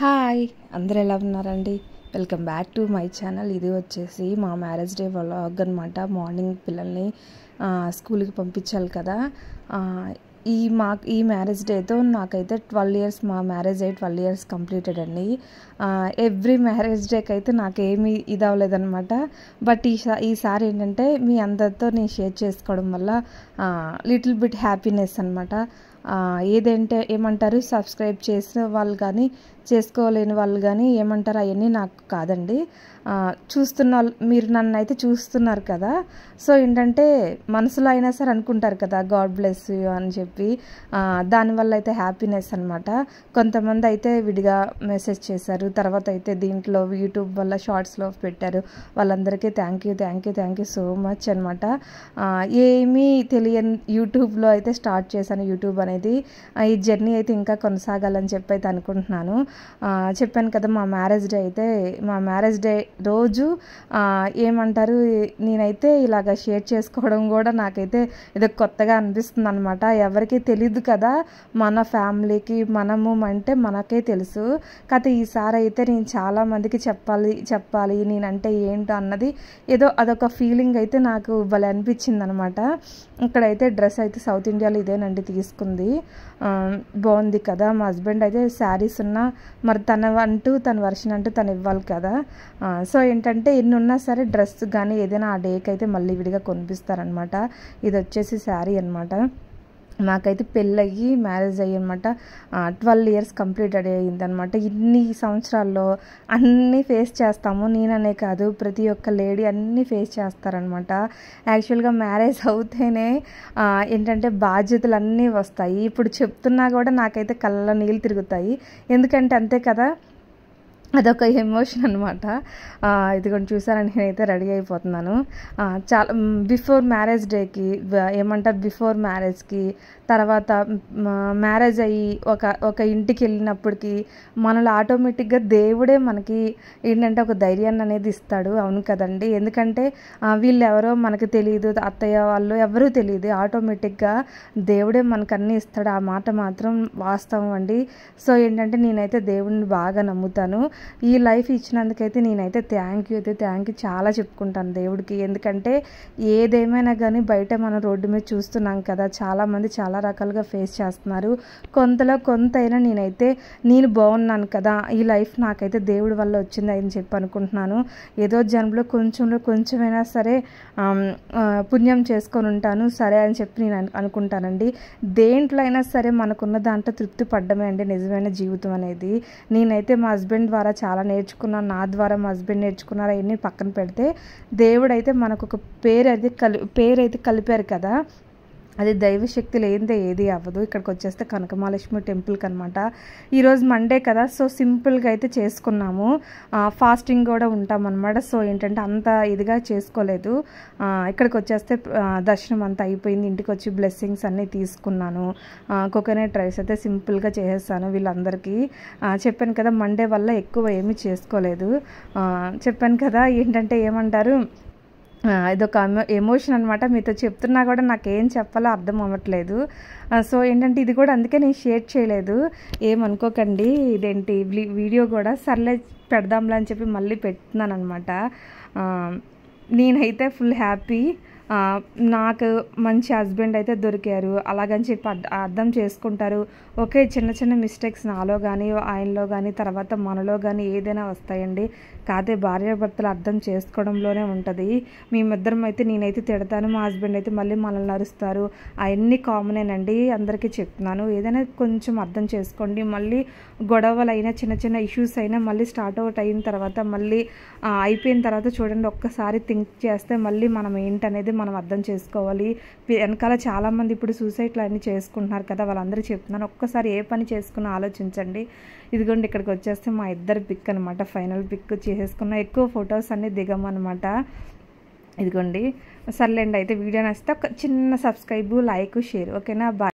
hi అందరు ఎలా ఉన్నారండి welcome back to my channel ఇది వచ్చేసి మా మ్యారేజ్ డే వ్లాగ్ అనమాట మార్నింగ్ పిల్లల్ని స్కూల్కి పంపించాలి కదా ఈ మా ఈ మ్యారేజ్ డేతో నాకైతే ట్వెల్వ్ ఇయర్స్ మా మ్యారేజ్ అయ్యి ట్వెల్వ్ ఇయర్స్ కంప్లీటెడ్ అండి ఎవ్రీ మ్యారేజ్ డేకి అయితే నాకేమీ ఇది అవ్వలేదనమాట బట్ ఈ ఈసారి ఏంటంటే మీ అందరితో నేను షేర్ చేసుకోవడం వల్ల లిటిల్ బిట్ హ్యాపీనెస్ అనమాట ఏదంటే ఏమంటారు సబ్స్క్రైబ్ చేసిన వాళ్ళు కానీ చేసుకోలేని వాళ్ళు కానీ ఏమంటారు అవన్నీ నాకు కాదండి చూస్తున్న వాళ్ళు మీరు నన్ను అయితే చూస్తున్నారు కదా సో ఏంటంటే మనసులో అయినా సరే అనుకుంటారు కదా గాడ్ బ్లెస్ యూ అని చెప్పి చెప్పి దానివల్ల అయితే హ్యాపీనెస్ అనమాట కొంతమంది అయితే విడిగా మెసేజ్ చేశారు తర్వాత అయితే దీంట్లో యూట్యూబ్ వల్ల షార్ట్స్లో పెట్టారు వాళ్ళందరికీ thank you thank you thank you so much అనమాట ఏమీ తెలియని యూట్యూబ్లో అయితే స్టార్ట్ చేశాను యూట్యూబ్ అనేది ఈ జర్నీ అయితే ఇంకా కొనసాగాలని చెప్పి అయితే అనుకుంటున్నాను చెప్పాను కదా మా మ్యారేజ్ డే అయితే మా మ్యారేజ్ డే రోజు ఏమంటారు నేనైతే ఇలాగ షేర్ చేసుకోవడం కూడా నాకైతే ఇది కొత్తగా అనిపిస్తుంది అనమాట ఎవరి ఎవరికీ తెలియదు కదా మన ఫ్యామిలీకి మనము అంటే మనకే తెలుసు కాకపోతే ఈసారి అయితే నేను చాలామందికి చెప్పాలి చెప్పాలి నేనంటే ఏంటో అన్నది ఏదో అదొక ఫీలింగ్ అయితే నాకు భలే అనిపించింది అనమాట ఇక్కడైతే డ్రెస్ అయితే సౌత్ ఇండియాలో ఇదేనండి తీసుకుంది బాగుంది కదా మా హస్బెండ్ అయితే శారీస్ ఉన్నా మరి తన అంటూ తన వర్షన్ అంటూ తను ఇవ్వాలి కదా సో ఏంటంటే ఎన్ని ఉన్నా సరే డ్రెస్ కానీ ఏదైనా ఆ డేకి అయితే మళ్ళీ విడిగా కొనిపిస్తారనమాట ఇది వచ్చేసి శారీ అనమాట నాకైతే పెళ్ళయ్యి మ్యారేజ్ అయ్యనమాట ట్వెల్వ్ ఇయర్స్ కంప్లీట్ అయ్యిందనమాట ఇన్ని సంవత్సరాల్లో అన్నీ ఫేస్ చేస్తాము నేననే కాదు ప్రతి ఒక్క లేడీ అన్నీ ఫేస్ చేస్తారనమాట యాక్చువల్గా మ్యారేజ్ అవుతేనే ఏంటంటే బాధ్యతలు అన్నీ వస్తాయి ఇప్పుడు చెప్తున్నా కూడా నాకైతే కళ్ళ నీళ్ళు తిరుగుతాయి ఎందుకంటే అంతే కదా అదొక ఎమోషన్ అనమాట ఇదిగోండి చూసారని నేనైతే రెడీ అయిపోతున్నాను చాలా బిఫోర్ మ్యారేజ్ డేకి ఏమంటారు బిఫోర్ మ్యారేజ్కి తర్వాత మ్యారేజ్ అయ్యి ఒక ఒక ఇంటికి వెళ్ళినప్పటికీ మనలో ఆటోమేటిక్గా దేవుడే మనకి ఏంటంటే ఒక ధైర్యాన్ని అనేది ఇస్తాడు అవును కదండి ఎందుకంటే వీళ్ళు ఎవరో మనకి తెలియదు అత్తయ్య వాళ్ళు ఎవరూ తెలియదు ఆటోమేటిక్గా దేవుడే మనకు అన్నీ ఇస్తాడు ఆ మాట మాత్రం వాస్తవం అండి సో ఏంటంటే నేనైతే దేవుడిని బాగా నమ్ముతాను ఈ లైఫ్ ఇచ్చినందుకైతే నేనైతే థ్యాంక్ యూ అయితే థ్యాంక్ యూ చాలా చెప్పుకుంటాను దేవుడికి ఎందుకంటే ఏదేమైనా కానీ బయట మనం రోడ్డు మీద చూస్తున్నాం కదా చాలామంది చాలా రకాలుగా ఫేస్ చేస్తున్నారు కొంతలో కొంతైనా నేనైతే నేను బాగున్నాను కదా ఈ లైఫ్ నాకైతే దేవుడి వల్ల వచ్చింది అని చెప్పి అనుకుంటున్నాను ఏదో జన్మలో కొంచెంలో కొంచెమైనా సరే పుణ్యం చేసుకొని ఉంటాను సరే అని చెప్పి నేను అనుకుంటానండి దేంట్లో అయినా సరే మనకున్న దాంట్లో తృప్తి పడ్డమే అండి నిజమైన జీవితం అనేది నేనైతే మా హస్బెండ్ ద్వారా ద్వారా చాలా నేర్చుకున్నాను నా ద్వారా మా హస్బెండ్ నేర్చుకున్నారు అవన్నీ పక్కన పెడితే దేవుడైతే మనకు ఒక పేరు అయితే కలి పేరు అయితే కలిపారు కదా అది దైవశక్తి లేనిదే ఏది అవ్వదు ఇక్కడికి వచ్చేస్తే కనకమహాలక్ష్మి టెంపుల్కి అనమాట ఈరోజు మండే కదా సో సింపుల్గా అయితే చేసుకున్నాము ఫాస్టింగ్ కూడా ఉంటామన్నమాట సో ఏంటంటే అంత ఇదిగా చేసుకోలేదు ఇక్కడికి వచ్చేస్తే దర్శనం అంతా అయిపోయింది ఇంటికి వచ్చి బ్లెస్సింగ్స్ అన్నీ తీసుకున్నాను కోకోనట్ రైస్ అయితే సింపుల్గా చేసేస్తాను వీళ్ళందరికీ చెప్పాను కదా మండే వల్ల ఎక్కువ ఏమీ చేసుకోలేదు చెప్పాను కదా ఏంటంటే ఏమంటారు ఇదొక ఎమోషన్ అనమాట మీతో చెప్తున్నా కూడా నాకేం చెప్పాలో అర్థం అవ్వట్లేదు సో ఏంటంటే ఇది కూడా అందుకే నేను షేర్ చేయలేదు ఏమనుకోకండి ఇదేంటి వీడియో కూడా సర్లే పెడదాంలా అని చెప్పి మళ్ళీ పెడుతున్నాను అనమాట నేనైతే ఫుల్ హ్యాపీ నాకు మంచి హస్బెండ్ అయితే దొరికారు అలాగని చెప్పి అర్థం చేసుకుంటారు ఓకే చిన్న చిన్న మిస్టేక్స్ నాలో కానీ ఆయనలో కానీ తర్వాత మనలో కానీ ఏదైనా వస్తాయండి కాదే భార్యాభర్తలు అర్థం చేసుకోవడంలోనే ఉంటుంది మేమిద్దరం అయితే నేనైతే తిడతాను మా హస్బెండ్ అయితే మళ్ళీ మనల్ని నరుస్తారు అవన్నీ కామనేనండి అందరికీ చెప్తున్నాను ఏదైనా కొంచెం అర్థం చేసుకోండి మళ్ళీ గొడవలు అయినా చిన్న చిన్న ఇష్యూస్ అయినా మళ్ళీ స్టార్ట్ అవుట్ అయిన తర్వాత మళ్ళీ అయిపోయిన తర్వాత చూడండి ఒక్కసారి థింక్ చేస్తే మళ్ళీ మనం ఏంటనేది మనం అర్థం చేసుకోవాలి వెనకాల చాలామంది ఇప్పుడు సూసైడ్లు అన్నీ చేసుకుంటున్నారు కదా వాళ్ళందరూ చెప్తున్నాను ఒక్కసారి ఏ పని చేసుకున్నా ఆలోచించండి ఇదిగోండి ఇక్కడికి వచ్చేస్తే మా ఇద్దరు పిక్ అనమాట ఫైనల్ పిక్ చేసేసుకున్న ఎక్కువ ఫొటోస్ అన్నీ దిగమనమాట ఇదిగోండి సర్లేండి అయితే వీడియో నచ్చితే ఒక చిన్న సబ్స్క్రైబ్ లైక్ షేర్ ఓకేనా బాయ్